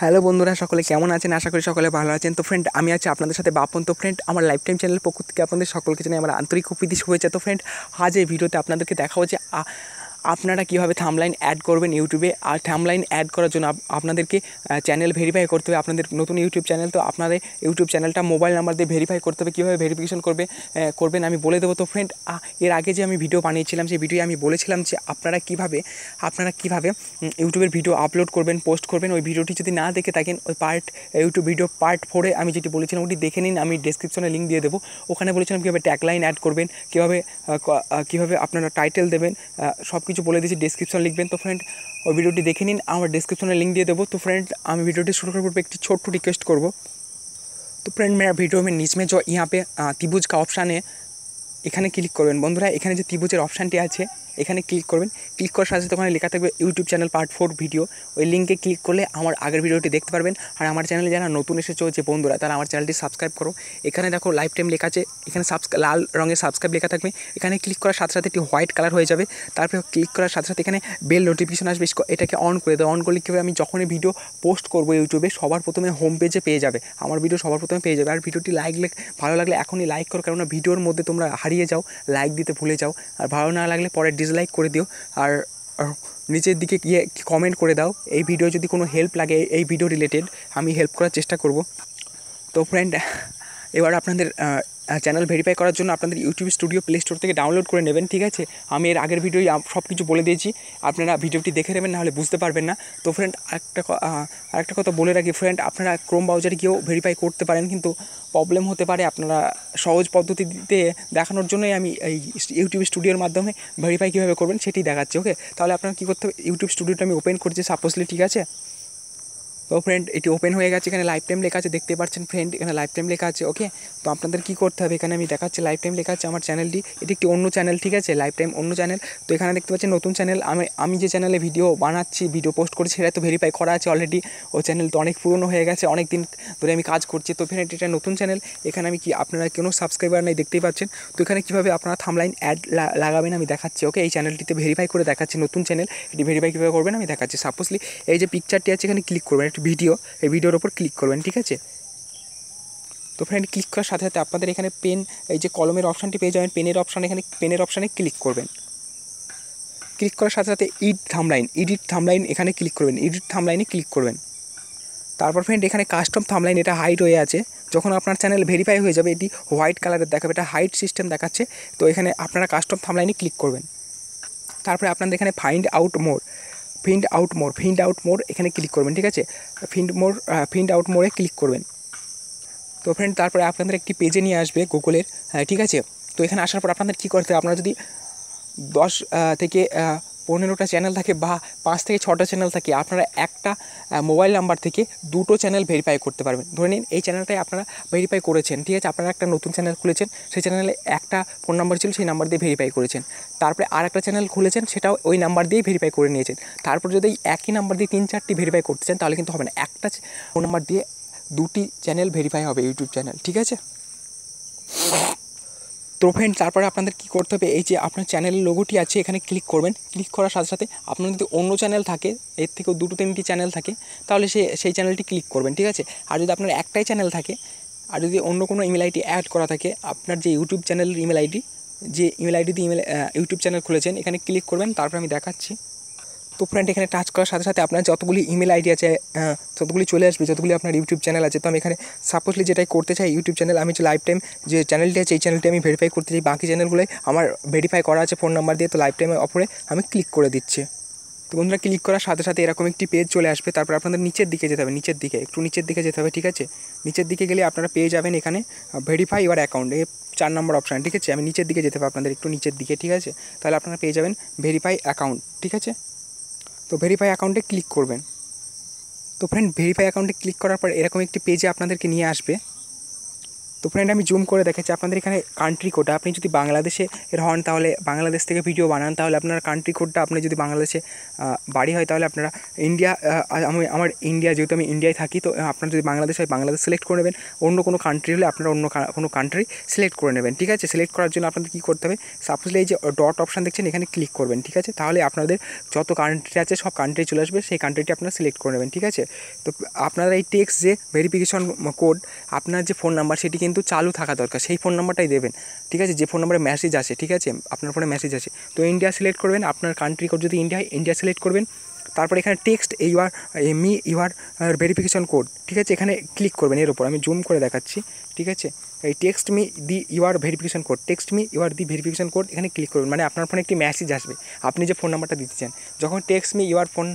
hello বন্ধুরা সকলে কেমন আছেন আশা করি সকলে ভালো আছেন তো ফ্রেন্ড আমি আছি আপনাদের সাথে বাপন তো ফ্রেন্ড আমার লাইফ টাইম চ্যানেল পক্ষ থেকে আপনাদের সকলকে জানাই আমার আন্তরিক প্রীতি শুভেচ্ছা তো ফ্রেন্ড আজ এই ভিডিওতে আপনাদেরকে দেখা যে আপনারা কিভাবে থামলাইন অ্যাড করবেন ইউটিউবে আর থামলাইন অ্যাড করার জন্য আপনাদেরকে চ্যানেল ভেরিফাই করতে হবে আপনাদের নতুন ইউটিউব চ্যানেল তো আপনাদের ইউটিউব চ্যানেলটা মোবাইল নাম্বার দিয়ে ভেরিফাই করতে হবে কীভাবে ভেরিফিকেশন করবে করবেন আমি বলে দেবো তো ফ্রেন্ড এর আগে যে আমি ভিডিও বানিয়েছিলাম সেই ভিডিও আমি বলেছিলাম যে আপনারা কিভাবে আপনারা কিভাবে ইউটিউবের ভিডিও আপলোড করবেন পোস্ট করবেন ওই ভিডিওটি যদি না দেখে থাকেন ওই পার্ট ইউটিউব ভিডিও পার্ট ফোরে আমি যেটি বলেছিলাম ওটি দেখে নিন আমি ডিসক্রিপশনে লিঙ্ক দিয়ে দেবো ওখানে বলেছিলাম কীভাবে ট্যাগলাইন অ্যাড করবেন কীভাবে কীভাবে আপনারা টাইটেল দেবেন সব কিছু কিছু বলে দিয়েছি ডিসক্রিপশন লিখবেন তো ফ্রেন্ড ওই ভিডিওটি দেখে নিন আমার ডিসক্রিপশনে লিঙ্ক দিয়ে দেবো তো ফ্রেন্ড আমি ভিডিওটি শুরু করার পূর্বে একটি ছোট্ট রিকোয়েস্ট করব তো ফ্রেন্ড मेरा ভিডিও মেয়ে নিচমে में जो পে ত্রিভুজ কা অপশানে এখানে ক্লিক করবেন বন্ধুরা এখানে যে ত্রিভুজের অপশানটি আছে এখানে ক্লিক করবেন ক্লিক করার সাথে সাথে ওখানে লেখা থাকবে YouTube channel part four video ওই লিঙ্কে ক্লিক করলে আমার আগের ভিডিওটি দেখতে পারবেন আর আমার চ্যানেলে যারা নতুন এসে যে বন্ধুরা তারা আমার চ্যানেলটি সাবস্ক্রাইব করো এখানে দেখো লাইফ টাইম লেখা আছে এখানে সাবস্ক্রাই লাল রঙের সাবস্ক্রাইব লেখা থাকবে এখানে ক্লিক করার সাথে সাথে একটি হোয়াইট কালার হয়ে যাবে তারপরে ক্লিক করার সাথে সাথে এখানে বেল নোটিফিকেশন আসবে এটাকে অন করে দেবো অন করলে কীভাবে আমি যখনই ভিডিও পোস্ট করবো ইউটিউবে সবার প্রথমে হোম পেজে পেয়ে যাবে আমার ভিডিও সবার প্রথমে পেয়ে যাবে আর ভিডিওটি লাইক ভালো লাগলে এখনই লাইক করো কেননা ভিডিওর মধ্যে তোমরা হারিয়ে যাও লাইক দিতে ভুলে যাও আর ভালো না লাগলে পরে ডিসলাইক করে দিও আর নিচের দিকে গিয়ে কমেন্ট করে দাও এই ভিডিও যদি কোনো হেল্প লাগে এই ভিডিও রিলেটেড আমি হেল্প করার চেষ্টা করব তো ফ্রেন্ড এবার আপনাদের চ্যানেল ভেরিফাই করার জন্য আপনাদের ইউটিউব স্টুডিও প্লে স্টোর থেকে ডাউনলোড করে নেবেন ঠিক আছে আমি এর আগের ভিডিওই সব কিছু বলে দিয়েছি আপনারা ভিডিওটি দেখে নেবেন নাহলে বুঝতে পারবেন না তো ফ্রেন্ড একটা আরেকটা কথা বলে রাখি ফ্রেন্ড আপনারা ক্রোম ব্রাউজারে গিয়েও ভেরিফাই করতে পারেন কিন্তু প্রবলেম হতে পারে আপনারা সহজ পদ্ধতিতে দেখানোর জন্যই আমি এই ইউটিউব স্টুডিওর মাধ্যমে ভেরিফাই কীভাবে করবেন সেটি দেখাচ্ছি ওকে তাহলে আপনারা কী করতে হবে ইউটিউব স্টুডিওটা আমি ওপেন করছি সাপোজলি ঠিক আছে তো ফ্রেন্ড এটি ওপেন হয়ে গেছে এখানে লাইফ টাইম লেখা আছে দেখতে পাচ্ছেন ফ্রেন্ড এখানে লাইফ টাইম লেখা আছে ওকে তো আপনাদের কি করতে হবে এখানে আমি দেখাচ্ছি লাইফ টাইম লেখা আছে আমার চ্যানেলটি এটি একটি অন্য চ্যানেল ঠিক আছে লাইফ টাইম অন্য চ্যানেল তো এখানে দেখতে পাচ্ছেন নতুন চ্যানেল আমি আমি যে চ্যানেলে ভিডিও বানাচ্ছি ভিডিও পোস্ট করছি সেটা তো ভেরিফাই করা আছে অলরেডি ও চ্যানেল তো অনেক পুরনো হয়ে গেছে অনেক দিন ধরে আমি কাজ করছি তো ফ্রেন্ড এটা নতুন চ্যানেল এখানে আমি কি আপনারা কোনো সাবস্ক্রাইবার নেই দেখতেই পাচ্ছেন তো এখানে কীভাবে আপনারা থামলাইন অ্যাড লাগাবেন আমি দেখাচ্ছি ওকে এই চ্যানেলটিতে ভেরিফাই করে দেখাচ্ছি নতুন চ্যানেল এটি ভেরিফাই কীভাবে করবেন আমি দেখাচ্ছি সাপোজলি এই যে পিকচারটি আছে এখানে ক্লিক করবেন নেক্সট ভিডিও এই ভিডিওর ওপর ক্লিক করবেন ঠিক আছে তো ফ্রেন্ড ক্লিক করার সাথে সাথে আপনাদের এখানে পেন এই যে কলমের অপশানটি পেয়ে যাবেন পেনের অপশান এখানে পেনের অপশানে ক্লিক করবেন ক্লিক করার সাথে সাথে ইড থামলাইন ইডিট থামলাইন এখানে ক্লিক করবেন ইডিট থামলাইনে ক্লিক করবেন তারপর ফ্রেন্ড এখানে কাস্টম থামলাইন এটা হাইট হয়ে আছে যখন আপনার চ্যানেল ভেরিফাই হয়ে যাবে এটি হোয়াইট কালারের দেখাবে এটা হাইট সিস্টেম দেখাচ্ছে তো এখানে আপনারা কাস্টম থামলাইনে ক্লিক করবেন তারপরে আপনাদের এখানে find out more find out more find out more এখানে ক্লিক করবেন ঠিক আছে ফিন্ড মোর ফিন্ড আউট মোরে ক্লিক করবেন তো ফ্রেন্ড তারপরে আপনাদের একটি পেজে নিয়ে আসবে গুগলের হ্যাঁ, ঠিক আছে তো এখানে আসার পর আপনাদের কী করতে হবে আপনারা যদি দশ থেকে পনেরোটা চ্যানেল থাকে বা পাঁচ থেকে ছটা চ্যানেল থাকে আপনারা একটা মোবাইল নাম্বার থেকে দুটো চ্যানেল ভেরিফাই করতে পারবেন ধরে নিন এই চ্যানেলটাই আপনারা ভেরিফাই করেছেন ঠিক আছে আপনারা একটা নতুন চ্যানেল খুলেছেন সেই চ্যানেলে একটা ফোন নাম্বার ছিল সেই নাম্বার দিয়ে ভেরিফাই করেছেন তারপরে আর একটা চ্যানেল খুলেছেন সেটাও ওই নাম্বার দিয়েই ভেরিফাই করে নিয়েছেন তারপর যদি একই নাম্বার দিয়ে তিন চারটি ভেরিফাই করতে চান তাহলে কিন্তু হবে না একটা ফোন নাম্বার দিয়ে দুটি চ্যানেল ভেরিফাই হবে ইউটিউব চ্যানেল ঠিক আছে তো ফ্রেন্ড তারপরে আপনাদের কি করতে হবে এই যে আপনার চ্যানেলের লোগোটি আছে এখানে ক্লিক করবেন ক্লিক করার সাথে সাথে আপনার যদি অন্য চ্যানেল থাকে এর থেকেও দুটো তিনটি চ্যানেল থাকে তাহলে সে সেই চ্যানেলটি ক্লিক করবেন ঠিক আছে আর যদি আপনার একটাই চ্যানেল থাকে আর যদি অন্য কোনো ইমেল আইডি অ্যাড করা থাকে আপনার যে ইউটিউব চ্যানেলের ইমেল আইডি যে ইমেল আইডি দিয়ে ইমেল ইউটিউব চ্যানেল খুলেছেন এখানে ক্লিক করবেন তারপর আমি দেখাচ্ছি তো ফ্রেন্ড এখানে টাচ করার সাথে সাথে আপনার যতগুলি ইমেল আইডি আছে ততগুলি চলে আসবে যতগুলি আপনার ইউটিউব চ্যানেল আছে তো আমি এখানে সাপোজলি যেটাই করতে চাই ইউটিউব চ্যানেল আমি যে লাইফ টাইম যে চ্যানেলটি আছে এই চ্যানেলটি আমি ভেরিফাই করতে চাই বাকি চ্যানেলগুলোই আমার ভেরিফাই করা আছে ফোন নাম্বার দিয়ে তো লাইফ টাইমের ওপরে আমি ক্লিক করে দিচ্ছি তো বন্ধুরা ক্লিক করার সাথে সাথে এরকম একটি পেজ চলে আসবে তারপর আপনাদের নিচের দিকে যেতে হবে নিচের দিকে একটু নিচের দিকে যেতে হবে ঠিক আছে নিচের দিকে গেলে আপনারা পেয়ে যাবেন এখানে ভেরিফাই ইউর অ্যাকাউন্ট চার নম্বর অপশান ঠিক আছে আমি নিচের দিকে যেতে হবে আপনাদের একটু নিচের দিকে ঠিক আছে তাহলে আপনারা পেয়ে যাবেন ভেরিফাই অ্যাকাউন্ট ঠিক আছে তো ভেরিফাই অ্যাকাউন্টে ক্লিক করবেন তো ফ্রেন্ড ভেরিফাই অ্যাকাউন্টে ক্লিক করার পর এরকম একটি পেজে আপনাদেরকে নিয়ে আসবে তো ফ্রেন্ড আমি জুম করে দেখেছি আপনাদের এখানে কান্ট্রি কোড আপনি যদি বাংলাদেশে এর হন তাহলে বাংলাদেশ থেকে ভিডিও বানান তাহলে আপনার কান্ট্রি কোডটা আপনি যদি বাংলাদেশে বাড়ি হয় তাহলে আপনারা ইন্ডিয়া আমি আমার ইন্ডিয়া যেহেতু আমি ইন্ডিয়ায় থাকি তো আপনার যদি বাংলাদেশ হয় বাংলাদেশ সিলেক্ট করে নেবেন অন্য কোনো কান্ট্রি হলে আপনারা অন্য কোনো কান্ট্রি সিলেক্ট করে নেবেন ঠিক আছে সিলেক্ট করার জন্য আপনাদের কী করতে হবে সাপোজ এই যে ডট অপশান দেখছেন এখানে ক্লিক করবেন ঠিক আছে তাহলে আপনাদের যত কান্ট্রি আছে সব কান্ট্রি চলে আসবে সেই কান্ট্রিটি আপনারা সিলেক্ট করে নেবেন ঠিক আছে তো আপনারা এই টেক্সট যে ভেরিফিকেশন কোড আপনার যে ফোন নাম্বার সেটি কিন্তু কিন্তু চালু থাকা দরকার সেই ফোন নাম্বারটাই দেবেন ঠিক আছে যে ফোন নাম্বারে মেসেজ আছে ঠিক আছে আপনার ফোনে মেসেজ আছে তো ইন্ডিয়া সিলেক্ট করবেন আপনার কান্ট্রি কোড যদি ইন্ডিয়া হয় ইন্ডিয়া সিলেক্ট করবেন তারপর এখানে text your me your verification code ঠিক আছে এখানে ক্লিক করবেন এর ওপর আমি জুম করে দেখাচ্ছি ঠিক আছে এই টেক্সট মি দি ইউআর আর verification code text me your আর দি ভেরিফিকেশন কোড এখানে ক্লিক করবেন মানে আপনার ফোনে একটি মেসেজ আসবে আপনি যে ফোন নাম্বারটা দিতে চান যখন text me your phone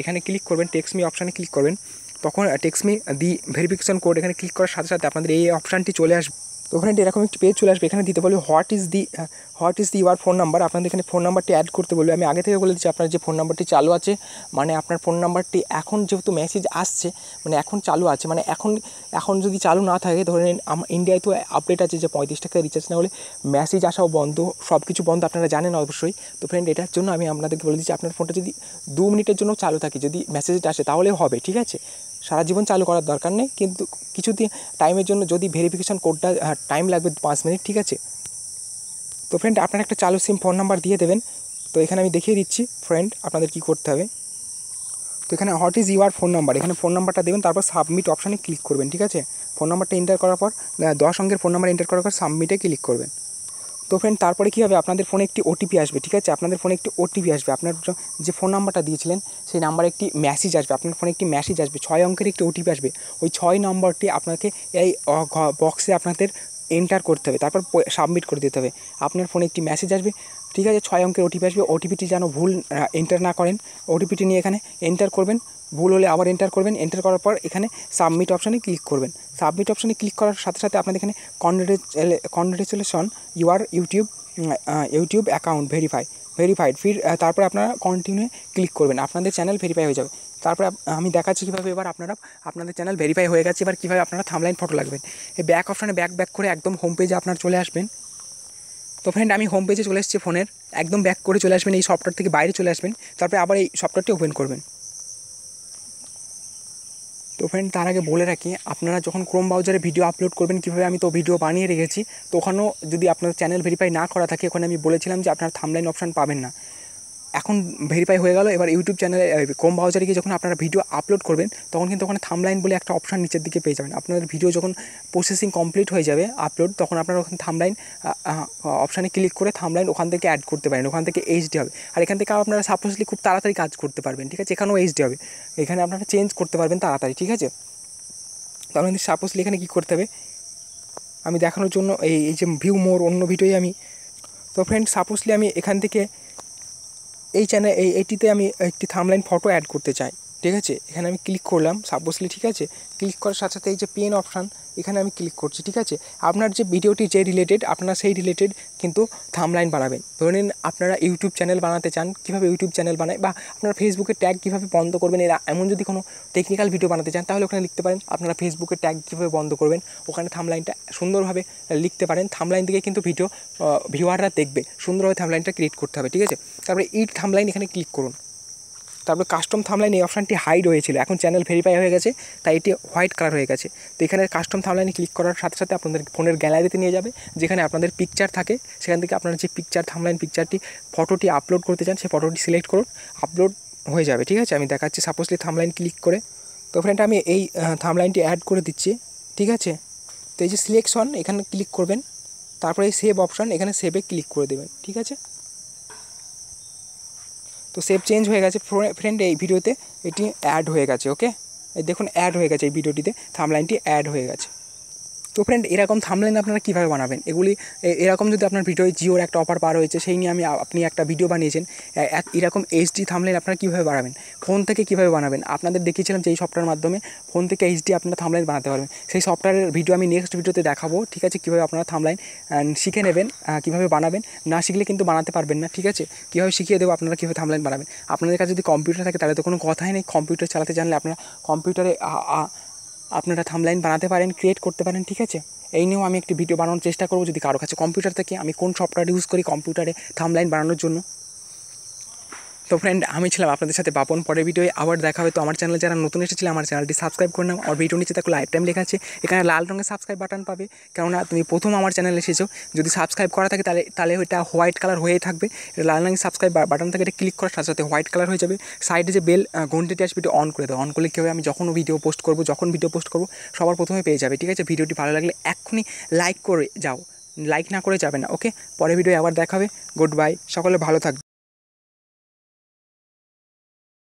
এখানে ক্লিক করবেন টেক্সট মি অপশানে ক্লিক করবেন তখন টেক্সমি দি ভেরিফিকেশন কোড এখানে ক্লিক করার সাথে সাথে আপনাদের এই অপশানটি চলে আসবে তো ওখানে এরকম একটি পেজ চলে আসবে এখানে দিতে বলবে what is the what is the your phone number আপনাদের এখানে ফোন নাম্বারটি অ্যাড করতে বলবে আমি আগে থেকে বলে দিচ্ছি আপনার যে ফোন নাম্বারটি চালু আছে মানে আপনার ফোন নাম্বারটি এখন যেহেতু মেসেজ আসছে মানে এখন চালু আছে মানে এখন এখন যদি চালু না থাকে ধরে নিন ইন্ডিয়ায় তো আপডেট আছে যে পঁয়ত্রিশ টাকা রিচার্জ না হলে মেসেজ আসাও বন্ধ সব কিছু বন্ধ আপনারা জানেন অবশ্যই তো ফ্রেন্ড এটার জন্য আমি আপনাদেরকে বলে দিচ্ছি আপনার ফোনটা যদি দু মিনিটের জন্য চালু থাকে যদি মেসেজটা আসে তাহলে হবে ঠিক আছে সারা জীবন চালু করার দরকার নেই কিন্তু কিছু দিন টাইমের জন্য যদি ভেরিফিকেশান কোডটা টাইম লাগবে পাঁচ মিনিট ঠিক আছে তো ফ্রেন্ড আপনার একটা চালু সিম ফোন নাম্বার দিয়ে দেবেন তো এখানে আমি দেখিয়ে দিচ্ছি ফ্রেন্ড আপনাদের কি করতে হবে তো এখানে what is your phone number এখানে ফোন নাম্বারটা দেবেন তারপর সাবমিট অপশানে ক্লিক করবেন ঠিক আছে ফোন নাম্বারটা এন্টার করার পর দশ অঙ্কের ফোন নাম্বার এন্টার করার পর সাবমিটে ক্লিক করবেন তো ফ্রেন্ড তারপরে কী হবে আপনাদের ফোনে একটি ওটিপি আসবে ঠিক আছে আপনাদের ফোনে একটি ওটিপি আসবে আপনার যে ফোন নাম্বারটা দিয়েছিলেন সেই নাম্বারে একটি মেসেজ আসবে আপনার ফোনে একটি মেসেজ আসবে ছয় অঙ্কের একটি ওটিপি আসবে ওই ছয় নম্বরটি আপনাকে এই বক্সে আপনাদের এন্টার করতে হবে তারপর সাবমিট করে দিতে হবে আপনার ফোনে একটি মেসেজ আসবে ঠিক আছে ছয় অঙ্কের ওটিপি আসবে ওটিপিটি যেন ভুল এন্টার না করেন ওটিপিটি নিয়ে এখানে এন্টার করবেন ভুল হলে আবার এন্টার করবেন এন্টার করার পর এখানে সাবমিট অপশানে ক্লিক করবেন সাবমিট অপশানে ক্লিক করার সাথে সাথে আপনাদের এখানে congratulation your YouTube YouTube account verify verified ফির তারপরে আপনারা কন্টিনিউ ক্লিক করবেন আপনাদের চ্যানেল ভেরিফাই হয়ে যাবে তারপরে আমি দেখাচ্ছি কীভাবে এবার আপনারা আপনাদের চ্যানেল ভেরিফাই হয়ে গেছে এবার কীভাবে আপনারা থামলাইন ফটো লাগবেন এই ব্যাক অপশানে ব্যাক ব্যাক করে একদম হোম পেজে আপনারা চলে আসবেন তো ফ্রেন্ড আমি হোম পেজে চলে এসেছি ফোনের একদম ব্যাক করে চলে আসবেন এই সফটওয়্যার থেকে বাইরে চলে আসবেন তারপরে আবার এই সফটওয়্যারটি ওপেন করবেন তো ফ্রেন্ড তার আগে বলে রাখি আপনারা যখন ক্রোম ব্রাউজারে ভিডিও আপলোড করবেন কীভাবে আমি তো ভিডিও বানিয়ে রেখেছি তো ওখানেও যদি আপনার চ্যানেল ভেরিফাই না করা থাকে ওখানে আমি বলেছিলাম যে আপনার থামলাইন অপশান পাবেন না এখন ভেরিফাই হয়ে গেল এবার ইউটিউব চ্যানেলে কম ব্রাউজারে গিয়ে যখন আপনারা ভিডিও আপলোড করবেন তখন কিন্তু ওখানে থামলাইন বলে একটা অপশান নিচের দিকে পেয়ে যাবেন আপনাদের ভিডিও যখন প্রসেসিং কমপ্লিট হয়ে যাবে আপলোড তখন আপনারা ওখানে থামলাইন অপশানে ক্লিক করে থামলাইন ওখান থেকে অ্যাড করতে পারেন ওখান থেকে এইচডি হবে আর এখান থেকে আপনারা সাপোজলি খুব তাড়াতাড়ি কাজ করতে পারবেন ঠিক আছে এখানেও এইচডি হবে এখানে আপনারা চেঞ্জ করতে পারবেন তাড়াতাড়ি ঠিক আছে তখন কিন্তু সাপোজলি এখানে কী করতে হবে আমি দেখানোর জন্য এই যে ভিউ মোর অন্য ভিডিওই আমি তো ফ্রেন্ড সাপোজলি আমি এখান থেকে এই চ্যানেল এই এটিতে আমি একটি থামলাইন ফটো অ্যাড করতে চাই ঠিক আছে এখানে আমি ক্লিক করলাম সাপোজলি ঠিক আছে ক্লিক করার সাথে সাথে এই যে পেন অপশান এখানে আমি ক্লিক করছি ঠিক আছে আপনার যে ভিডিওটি যে রিলেটেড আপনার সেই রিলেটেড কিন্তু থামলাইন বানাবেন ধরে নিন আপনারা ইউটিউব চ্যানেল বানাতে চান কীভাবে ইউটিউব চ্যানেল বানায় বা আপনারা ফেসবুকে ট্যাগ কীভাবে বন্ধ করবেন এরা এমন যদি কোনো টেকনিক্যাল ভিডিও বানাতে চান তাহলে ওখানে লিখতে পারেন আপনারা ফেসবুকে ট্যাগ কীভাবে বন্ধ করবেন ওখানে থামলাইনটা সুন্দরভাবে লিখতে পারেন থামলাইন থেকে কিন্তু ভিডিও ভিউয়াররা দেখবে সুন্দরভাবে থামলাইনটা ক্রিয়েট করতে হবে ঠিক আছে তারপরে ইট থামলাইন এখানে ক্লিক করুন তারপরে কাস্টম থামলাইন এই অপশানটি হাইড হয়েছিল এখন চ্যানেল ভেরিফাই হয়ে গেছে তাই এটি হোয়াইট কালার হয়ে গেছে তো এখানে কাস্টম থামলাইনে ক্লিক করার সাথে সাথে আপনাদের ফোনের গ্যালারিতে নিয়ে যাবে যেখানে আপনাদের পিকচার থাকে সেখান থেকে আপনারা যে পিকচার থামলাইন পিকচারটি ফটোটি আপলোড করতে চান সেই ফটোটি সিলেক্ট করুন আপলোড হয়ে যাবে ঠিক আছে আমি দেখাচ্ছি সাপোজলি থামলাইন ক্লিক করে তো ফ্রেন্ড আমি এই থামলাইনটি অ্যাড করে দিচ্ছি ঠিক আছে তো এই যে সিলেকশন এখানে ক্লিক করবেন তারপরে এই সেভ অপশান এখানে সেভে ক্লিক করে দেবেন ঠিক আছে তো সেভ চেঞ্জ হয়ে গেছে ফ্রেন্ড এই ভিডিওতে এটি অ্যাড হয়ে গেছে ওকে দেখুন অ্যাড হয়ে গেছে এই ভিডিওটিতে থামলাইনটি অ্যাড হয়ে গেছে তো ফ্রেন্ড এরকম থামলেন আপনারা কীভাবে বানাবেন এগুলি এরকম যদি আপনার ভিডিওয় জিওর একটা অফার পার হয়েছে সেই নিয়ে আমি আপনি একটা ভিডিও বানিয়েছেন এরকম এইচডি থামলেন আপনারা কীভাবে বানাবেন ফোন থেকে কীভাবে বানাবেন আপনাদের দেখিয়েছিলাম যে এই সফটওয়্যার মাধ্যমে ফোন থেকে এইচডি আপনারা থামলাইন বানাতে পারবেন সেই সফটওয়্যারের ভিডিও আমি নেক্সট ভিডিওতে দেখাবো ঠিক আছে কীভাবে আপনারা থামলাইন শিখে নেবেন কীভাবে বানাবেন না শিখলে কিন্তু বানাতে পারবেন না ঠিক আছে কীভাবে শিখিয়ে দেবো আপনারা কীভাবে থামলাইন বানাবেন আপনাদের কাছে যদি কম্পিউটার থাকে তাহলে তো কোনো কথাই নেই কম্পিউটার চালাতে জানলে আপনারা কম্পিউটারে আপনারা থামলাইন বানাতে পারেন ক্রিয়েট করতে পারেন ঠিক আছে এই নিয়েও আমি একটি ভিডিও বানানোর চেষ্টা করবো যদি কারো কাছে কম্পিউটার থেকে আমি কোন সফটওয়্যার ইউজ করি কম্পিউটারে থামলাইন বানানোর জন্য তো ফ্রেন্ড আমি ছিলাম আপনাদের সাথে বাপন পরের ভিডিও আবার দেখা হয় তো আমার চ্যানেলে যারা নতুন এসেছিল আমার চ্যানেলটি সাবস্ক্রাইব করে নাম আর ভিডিও নিচে তাকে লাইফ টাইম লেখা আছে এখানে লাল রঙের সাবস্ক্রাইব বাটন পাবে কেননা তুমি প্রথম আমার চ্যানেলে এসেছো যদি সাবস্ক্রাইব করা থাকে তাহলে তাহলে ওইটা হোয়াইট কালার হয়ে থাকবে এটা লাল রঙের সাবস্ক্রাইব বাটন থাকে এটা ক্লিক করার সাথে সাথে হোয়াইট কালার হয়ে যাবে সাইডে যে বেল ঘন্টিটি আসবে এটা অন করে দেবে অন করলে কী হবে আমি যখন ভিডিও পোস্ট করব যখন ভিডিও পোস্ট করব সবার প্রথমে পেয়ে যাবে ঠিক আছে ভিডিওটি ভালো লাগলে এক্ষুনি লাইক করে যাও লাইক না করে যাবে না ওকে পরে ভিডিও আবার দেখাবে গুড বাই সকলে ভালো থাকবে